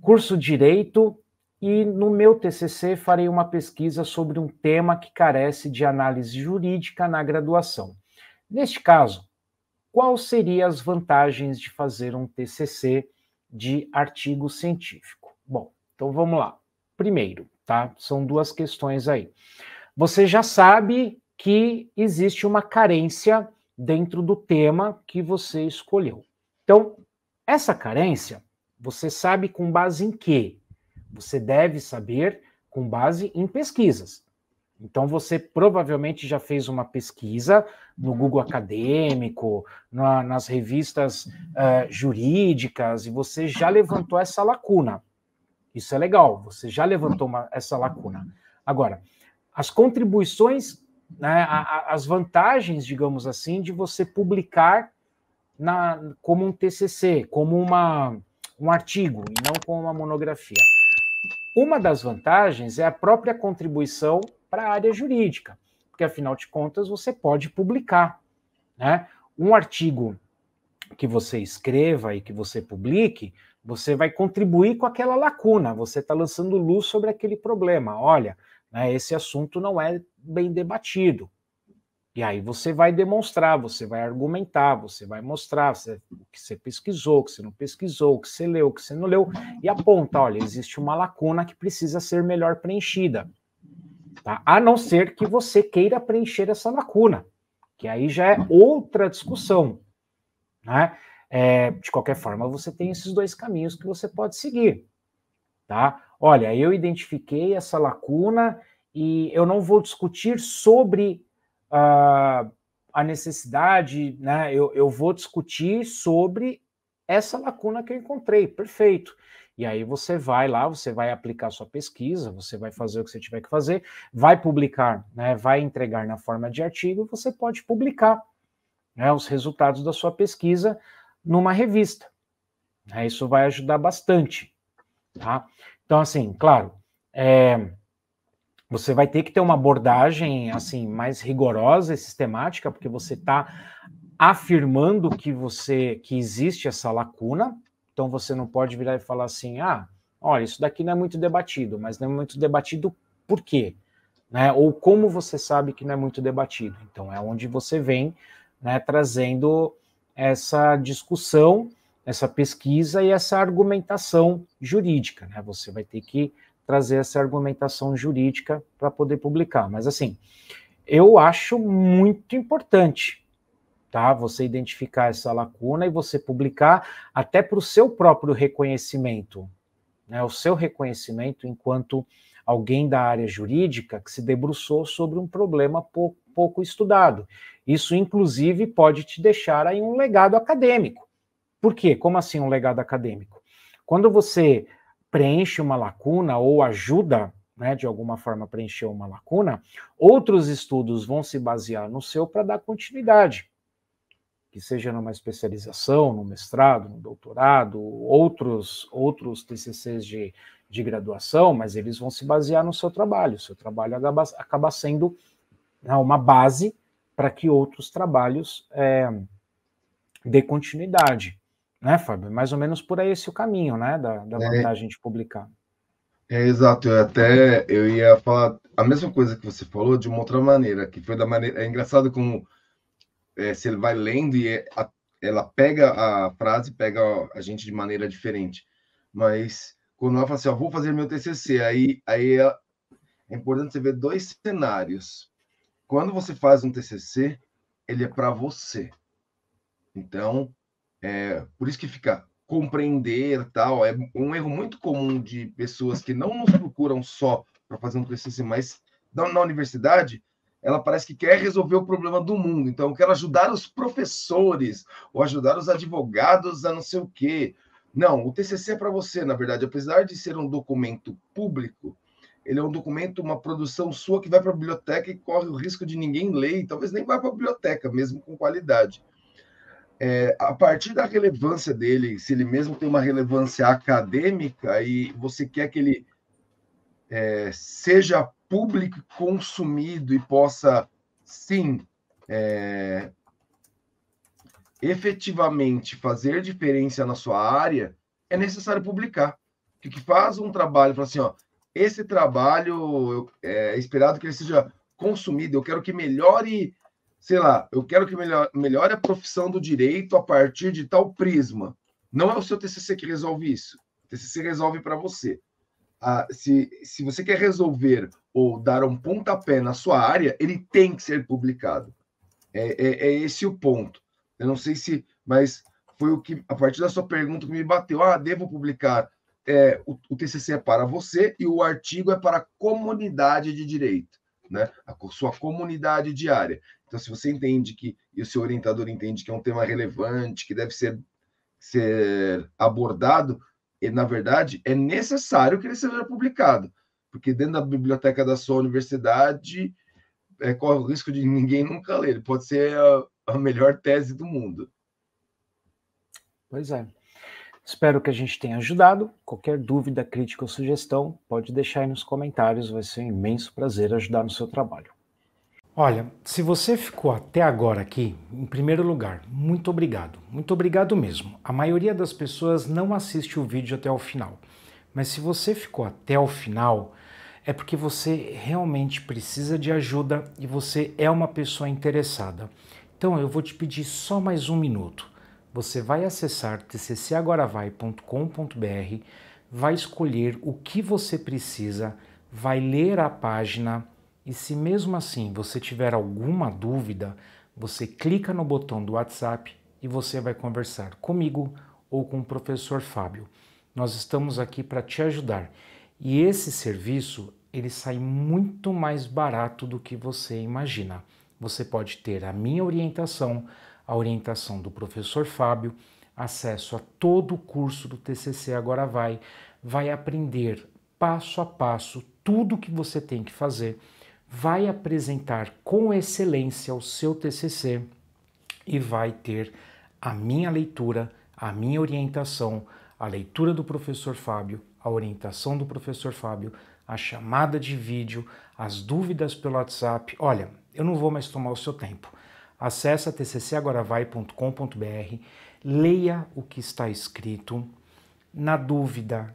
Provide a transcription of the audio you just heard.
curso direito e no meu TCC farei uma pesquisa sobre um tema que carece de análise jurídica na graduação. Neste caso, quais seriam as vantagens de fazer um TCC de artigo científico? Bom, então vamos lá. Primeiro, tá? São duas questões aí. Você já sabe que existe uma carência dentro do tema que você escolheu. Então, essa carência você sabe com base em quê? Você deve saber com base em pesquisas. Então você provavelmente já fez uma pesquisa no Google Acadêmico, na, nas revistas uh, jurídicas, e você já levantou essa lacuna. Isso é legal, você já levantou uma, essa lacuna. Agora, as contribuições, né, a, a, as vantagens, digamos assim, de você publicar na, como um TCC, como uma, um artigo e não com uma monografia. Uma das vantagens é a própria contribuição para a área jurídica, porque afinal de contas você pode publicar. Né? Um artigo que você escreva e que você publique, você vai contribuir com aquela lacuna, você está lançando luz sobre aquele problema. Olha, né, esse assunto não é bem debatido. E aí você vai demonstrar, você vai argumentar, você vai mostrar você, o que você pesquisou, o que você não pesquisou, o que você leu, o que você não leu, e aponta, olha, existe uma lacuna que precisa ser melhor preenchida. Tá? A não ser que você queira preencher essa lacuna, que aí já é outra discussão. Né? É, de qualquer forma, você tem esses dois caminhos que você pode seguir. Tá? Olha, eu identifiquei essa lacuna e eu não vou discutir sobre uh, a necessidade, né? Eu, eu vou discutir sobre essa lacuna que eu encontrei, perfeito. E aí você vai lá, você vai aplicar sua pesquisa, você vai fazer o que você tiver que fazer, vai publicar, né? Vai entregar na forma de artigo, você pode publicar né, os resultados da sua pesquisa numa revista. Né, isso vai ajudar bastante, tá? Então, assim, claro, é, você vai ter que ter uma abordagem assim mais rigorosa e sistemática, porque você está afirmando que você que existe essa lacuna. Então você não pode virar e falar assim, ah, olha, isso daqui não é muito debatido, mas não é muito debatido por quê? Né? Ou como você sabe que não é muito debatido? Então é onde você vem né, trazendo essa discussão, essa pesquisa e essa argumentação jurídica. Né? Você vai ter que trazer essa argumentação jurídica para poder publicar. Mas assim, eu acho muito importante, tá? Você identificar essa lacuna e você publicar até para o seu próprio reconhecimento, né? O seu reconhecimento enquanto alguém da área jurídica que se debruçou sobre um problema pouco, pouco estudado. Isso, inclusive, pode te deixar aí um legado acadêmico. Por quê? Como assim um legado acadêmico? Quando você preenche uma lacuna ou ajuda, né, de alguma forma, a preencher uma lacuna, outros estudos vão se basear no seu para dar continuidade. Que seja numa especialização, no mestrado, no doutorado, outros, outros TCCs de, de graduação, mas eles vão se basear no seu trabalho. O seu trabalho acaba, acaba sendo né, uma base para que outros trabalhos é, dê continuidade. Né, Fábio? Mais ou menos por aí esse o caminho, né, da, da é. vantagem é, de publicar. É, exato. Eu até eu ia falar a mesma coisa que você falou de uma outra maneira, que foi da maneira... É engraçado como é, se ele vai lendo e é, a, ela pega a frase, pega a gente de maneira diferente. Mas quando ela fala assim, ó, vou fazer meu TCC, aí, aí é, é importante você ver dois cenários. Quando você faz um TCC, ele é para você. Então, é, por isso que fica compreender tal. É um erro muito comum de pessoas que não nos procuram só para fazer um TCC, mas na, na universidade, ela parece que quer resolver o problema do mundo. Então, eu quero ajudar os professores ou ajudar os advogados a não sei o quê. Não, o TCC é para você, na verdade. Apesar de ser um documento público, ele é um documento, uma produção sua que vai para a biblioteca e corre o risco de ninguém ler, e talvez nem vá para a biblioteca, mesmo com qualidade é, a partir da relevância dele, se ele mesmo tem uma relevância acadêmica e você quer que ele é, seja público consumido e possa, sim, é, efetivamente fazer diferença na sua área, é necessário publicar. Que, que faz um trabalho, fala assim, ó, esse trabalho é, é esperado que ele seja consumido, eu quero que melhore sei lá, eu quero que melhore a profissão do direito a partir de tal prisma. Não é o seu TCC que resolve isso. O TCC resolve para você. Ah, se, se você quer resolver ou dar um pontapé na sua área, ele tem que ser publicado. É, é, é esse o ponto. Eu não sei se, mas foi o que, a partir da sua pergunta, que me bateu. Ah, devo publicar. É, o, o TCC é para você e o artigo é para a comunidade de direito, né? a sua comunidade diária. Então, se você entende que, e o seu orientador entende que é um tema relevante, que deve ser, ser abordado, e, na verdade, é necessário que ele seja publicado, porque dentro da biblioteca da sua universidade é, corre o risco de ninguém nunca ler. Ele pode ser a, a melhor tese do mundo. Pois é. Espero que a gente tenha ajudado. Qualquer dúvida, crítica ou sugestão, pode deixar aí nos comentários. Vai ser um imenso prazer ajudar no seu trabalho. Olha, se você ficou até agora aqui, em primeiro lugar, muito obrigado. Muito obrigado mesmo. A maioria das pessoas não assiste o vídeo até o final. Mas se você ficou até o final, é porque você realmente precisa de ajuda e você é uma pessoa interessada. Então eu vou te pedir só mais um minuto. Você vai acessar tccagoravai.com.br, vai escolher o que você precisa, vai ler a página e se mesmo assim você tiver alguma dúvida, você clica no botão do WhatsApp e você vai conversar comigo ou com o professor Fábio. Nós estamos aqui para te ajudar. E esse serviço, ele sai muito mais barato do que você imagina. Você pode ter a minha orientação, a orientação do professor Fábio, acesso a todo o curso do TCC Agora Vai, vai aprender passo a passo tudo o que você tem que fazer vai apresentar com excelência o seu TCC e vai ter a minha leitura, a minha orientação, a leitura do professor Fábio, a orientação do professor Fábio, a chamada de vídeo, as dúvidas pelo WhatsApp. Olha, eu não vou mais tomar o seu tempo. Acesse tccagoravai.com.br, leia o que está escrito. Na dúvida,